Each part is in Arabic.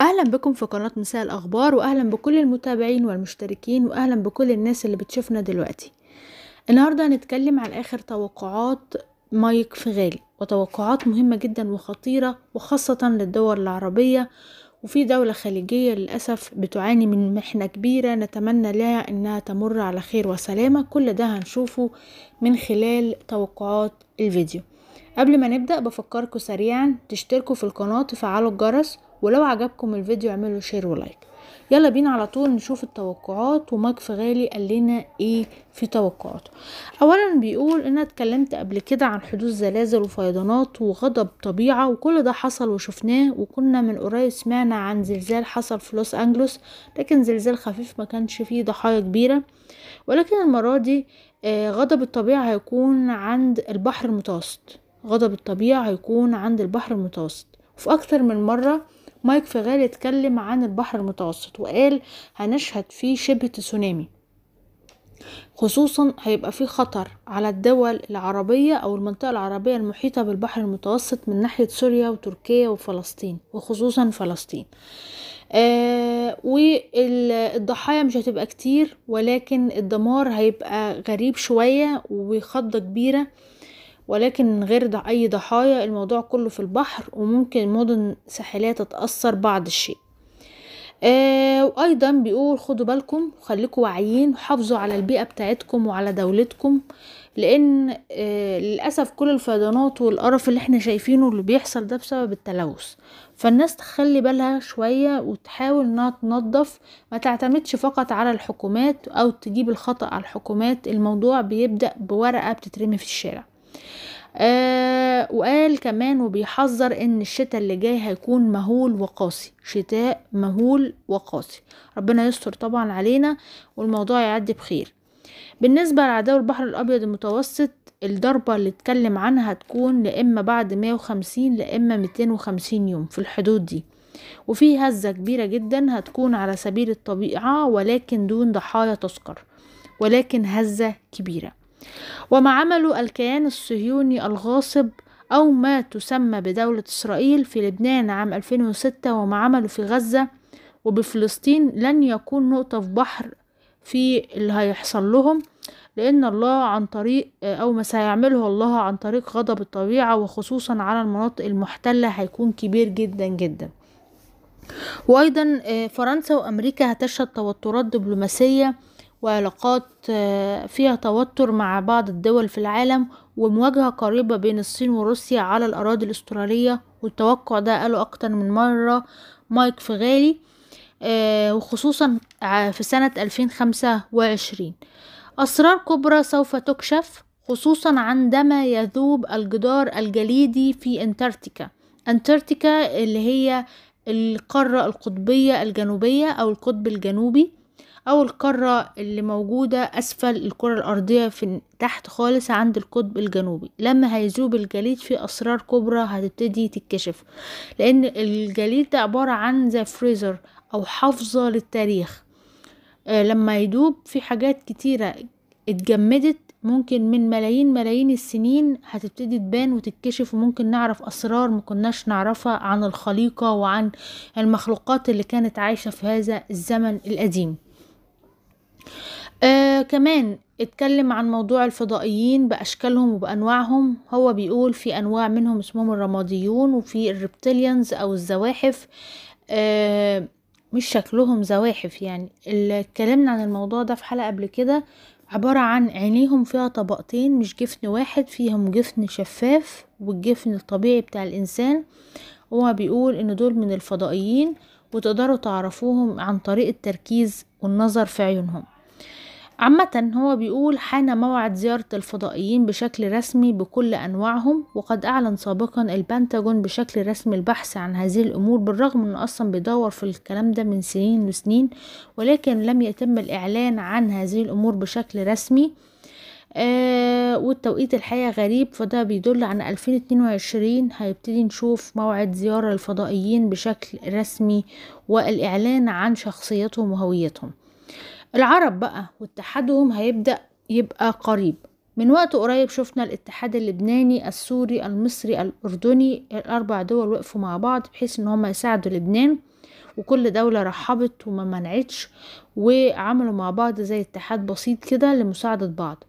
اهلا بكم في قناة مساء الاخبار واهلا بكل المتابعين والمشتركين واهلا بكل الناس اللي بتشوفنا دلوقتي النهاردة هنتكلم على اخر توقعات مايك غالي وتوقعات مهمة جدا وخطيرة وخاصة للدول العربية وفي دولة خليجية للأسف بتعاني من محنة كبيرة نتمنى لها أنها تمر على خير وسلامة كل ده هنشوفه من خلال توقعات الفيديو قبل ما نبدأ بفكركم سريعا تشتركوا في القناة وتفعلوا الجرس ولو عجبكم الفيديو اعملوا شير ولايك يلا بينا على طول نشوف التوقعات ومكف غالي قال لنا ايه في توقعاته اولا بيقول انا اتكلمت قبل كده عن حدوث زلازل وفيضانات وغضب طبيعه وكل ده حصل وشفناه وكنا من قريب سمعنا عن زلزال حصل في لوس انجلوس لكن زلزال خفيف ما كانش فيه ضحايا كبيره ولكن المره دي آه، غضب الطبيعه هيكون عند البحر المتوسط غضب الطبيعه هيكون عند البحر المتوسط وفي اكتر من مره مايك فيغال اتكلم عن البحر المتوسط وقال هنشهد فيه شبه تسونامي خصوصا هيبقى في خطر على الدول العربية أو المنطقة العربية المحيطة بالبحر المتوسط من ناحية سوريا وتركيا وفلسطين وخصوصا فلسطين آه والضحايا مش هتبقى كتير ولكن الدمار هيبقى غريب شوية وخضة كبيرة آه ولكن من غير ده أي ضحايا الموضوع كله في البحر وممكن مدن ساحلية تتأثر بعض الشيء آه وأيضا بيقول خدوا بالكم وخليكم واعيين وحافظوا على البيئة بتاعتكم وعلى دولتكم لأن آه للأسف كل الفيضانات والقرف اللي احنا شايفينه اللي بيحصل ده بسبب التلوث فالناس تخلي بالها شوية وتحاول انها تنظف ما تعتمدش فقط على الحكومات أو تجيب الخطأ على الحكومات الموضوع بيبدأ بورقة بتترمي في الشارع آه وقال كمان وبيحذر ان الشتاء اللي جاي هيكون مهول وقاسي شتاء مهول وقاسي ربنا يستر طبعا علينا والموضوع يعدي بخير بالنسبة لعدو البحر الأبيض المتوسط الضربة اللي اتكلم عنها تكون لإما بعد 150 لإما 250 يوم في الحدود دي وفي هزة كبيرة جدا هتكون على سبيل الطبيعة ولكن دون ضحايا تذكر ولكن هزة كبيرة وما عمله الكيان الصهيوني الغاصب أو ما تسمى بدولة إسرائيل في لبنان عام 2006 وما عمله في غزة وبفلسطين لن يكون نقطة في بحر في اللي هيحصل لهم لأن الله عن طريق أو ما سيعمله الله عن طريق غضب الطبيعة وخصوصا على المناطق المحتلة هيكون كبير جدا جدا وأيضا آه، فرنسا وأمريكا هتشهد توترات دبلوماسية وعلاقات آه، فيها توتر مع بعض الدول في العالم ومواجهة قريبة بين الصين وروسيا على الأراضي الأسترالية والتوقع ده قاله أكتر من مرة مايك فغالي آه، وخصوصا في سنة 2025 أسرار كبرى سوف تكشف خصوصا عندما يذوب الجدار الجليدي في انتاركتيكا انتاركتيكا اللي هي القارة القطبية الجنوبية أو القطب الجنوبي أو القارة اللي موجودة أسفل الكرة الأرضية في تحت خالص عند القطب الجنوبي لما هيذوب الجليد في أسرار كبرى هتبتدي تتكشف لأن الجليد ده عبارة عن زي فريزر أو حافظة للتاريخ آه، لما يدوب في حاجات كتيرة اتجمدت ممكن من ملايين ملايين السنين هتبتدي تبان وتتكشف وممكن نعرف أسرار مكناش نعرفها عن الخليقة وعن المخلوقات اللي كانت عايشة في هذا الزمن القديم آه كمان اتكلم عن موضوع الفضائيين بأشكالهم وبأنواعهم هو بيقول في أنواع منهم اسمهم الرماديون وفي الريبتيليانز أو الزواحف آه مش شكلهم زواحف يعني اتكلمنا عن الموضوع ده في حلقة قبل كده عبارة عن عينيهم فيها طبقتين مش جفن واحد فيهم جفن شفاف والجفن الطبيعي بتاع الإنسان هو بيقول إن دول من الفضائيين وتقدروا تعرفوهم عن طريق التركيز والنظر في عيونهم عامة هو بيقول حان موعد زيارة الفضائيين بشكل رسمي بكل أنواعهم وقد أعلن سابقا البنتاجون بشكل رسمي البحث عن هذه الأمور بالرغم أنه أصلا بيدور في الكلام ده من سنين وسنين ولكن لم يتم الإعلان عن هذه الأمور بشكل رسمي آه والتوقيت الحقيقة غريب فده بيدل عن 2022 هيبتدي نشوف موعد زيارة الفضائيين بشكل رسمي والإعلان عن شخصيتهم وهويتهم العرب بقى واتحادهم هيبدأ يبقى قريب من وقت قريب شفنا الاتحاد اللبناني السوري المصري الأردني الأربع دول وقفوا مع بعض بحيث إن هم يساعدوا لبنان وكل دولة رحبت وما منعتش وعملوا مع بعض زي اتحاد بسيط كده لمساعدة بعض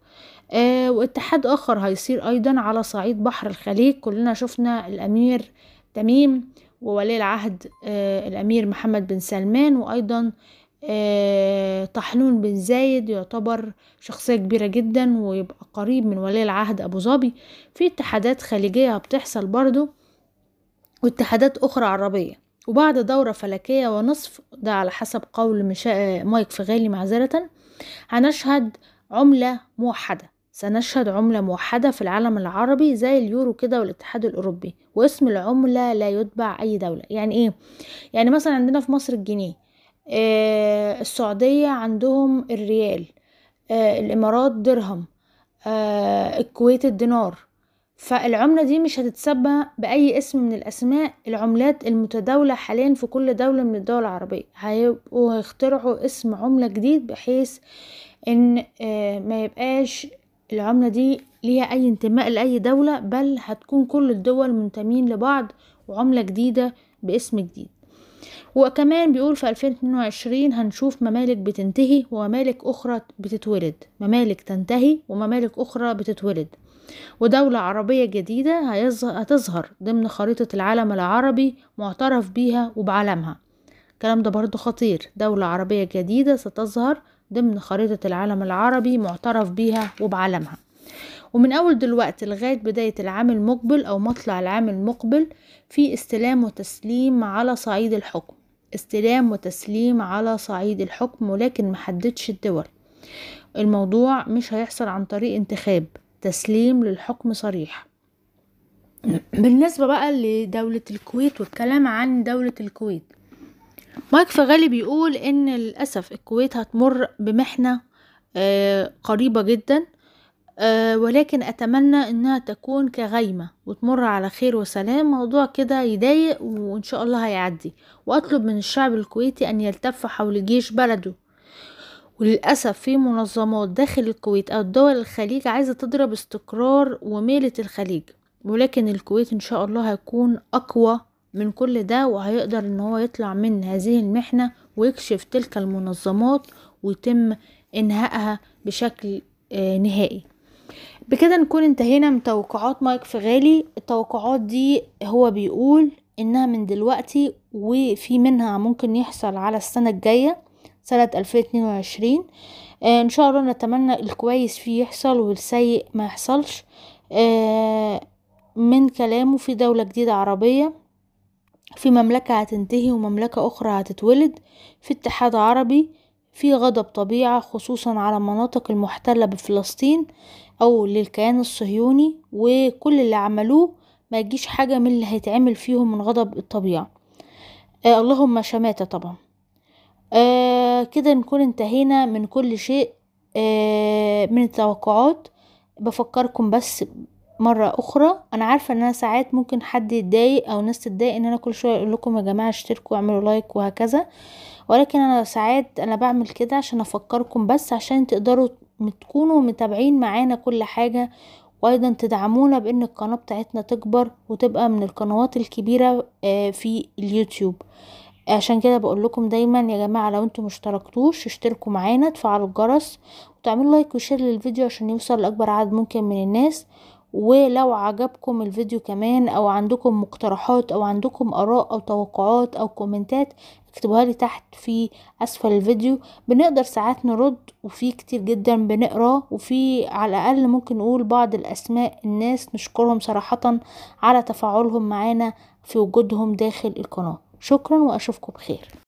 آه واتحاد آخر هيصير أيضا على صعيد بحر الخليج كلنا شفنا الأمير تميم وولي العهد آه الأمير محمد بن سلمان وأيضا آه، طحنون بن زايد يعتبر شخصية كبيرة جدا ويبقى قريب من ولي العهد أبو ظبي في اتحادات خليجية بتحصل برضو واتحادات أخرى عربية وبعد دورة فلكية ونصف ده على حسب قول مشا... آه، مايك فغالي معذرة هنشهد عملة موحدة سنشهد عملة موحدة في العالم العربي زي اليورو كده والاتحاد الأوروبي واسم العملة لا يتبع أي دولة يعني إيه؟ يعني مثلا عندنا في مصر الجنيه آه، السعودية عندهم الريال آه، الإمارات درهم آه، الكويت الدينار فالعملة دي مش هتتسمى بأي اسم من الأسماء العملات المتداولة حاليا في كل دولة من الدول العربية هيبقوا هيخترعوا اسم عملة جديد بحيث ان ما يبقاش العملة دي ليها أي انتماء لأي دولة بل هتكون كل الدول منتمين لبعض وعملة جديدة باسم جديد وكمان بيقول في 2022 هنشوف ممالك بتنتهي وممالك أخرى بتتولد ممالك تنتهي وممالك أخرى بتتولد ودولة عربية جديدة هتظهر ضمن خريطة العالم العربي معترف بيها وبعالمها الكلام ده برضو خطير دولة عربية جديدة ستظهر ضمن خريطة العالم العربي معترف بيها وبعالمها ومن أول دلوقتي لغاية بداية العام المقبل أو مطلع العام المقبل في استلام وتسليم على صعيد الحكم استلام وتسليم على صعيد الحكم ولكن محددش الدول الموضوع مش هيحصل عن طريق انتخاب تسليم للحكم صريح بالنسبة بقى لدولة الكويت والكلام عن دولة الكويت مايك فغالي بيقول ان للأسف الكويت هتمر بمحنة آه، قريبة جدا آه، ولكن أتمنى إنها تكون كغيمة وتمر على خير وسلام موضوع كده يضايق وإن شاء الله هيعدي وأطلب من الشعب الكويتي أن يلتف حول جيش بلده وللأسف في منظمات داخل الكويت أو دول الخليج عايزة تضرب استقرار وميلة الخليج ولكن الكويت إن شاء الله هيكون أقوى من كل ده وهيقدر إن هو يطلع من هذه المحنة ويكشف تلك المنظمات ويتم إنهائها بشكل آه، نهائي بكده نكون انتهينا من توقعات مايك فغالي التوقعات دي هو بيقول انها من دلوقتي وفي منها ممكن يحصل على السنة الجاية سنة 2022 آه ان شاء الله نتمنى الكويس فيه يحصل والسيء ما يحصلش آه من كلامه في دولة جديدة عربية في مملكة هتنتهي ومملكة أخرى هتتولد في اتحاد عربي في غضب طبيعة خصوصا على المناطق المحتلة بفلسطين أو للكيان الصهيوني وكل اللي عملوه ما يجيش حاجة من اللي هيتعمل فيهم من غضب الطبيعة آه اللهم شماتة طبعا آه كده نكون انتهينا من كل شيء آه من التوقعات بفكركم بس مرة اخرى انا عارفة ان انا ساعات ممكن حد يتضايق او ناس تتضايق ان انا كل شوية اقول لكم يا جماعة اشتركوا اعملوا لايك وهكذا ولكن انا ساعات انا بعمل كده عشان افكركم بس عشان تقدروا تكونوا متابعين معانا كل حاجة وايضا تدعمونا بان القناة بتاعتنا تكبر وتبقى من القنوات الكبيرة آه، في اليوتيوب عشان كده بقول لكم دايما يا جماعة لو انتم مشتركتوش اشتركوا معانا تفعلوا الجرس وتعملوا لايك وشير للفيديو عشان يوصل لاكبر عدد ممكن من الناس ولو عجبكم الفيديو كمان او عندكم مقترحات او عندكم اراء او توقعات او كومنتات اكتبوها لي تحت في اسفل الفيديو بنقدر ساعات نرد وفي كتير جدا بنقراه وفي على الاقل ممكن نقول بعض الاسماء الناس نشكرهم صراحة على تفاعلهم معانا في وجودهم داخل القناة شكرا واشوفكم بخير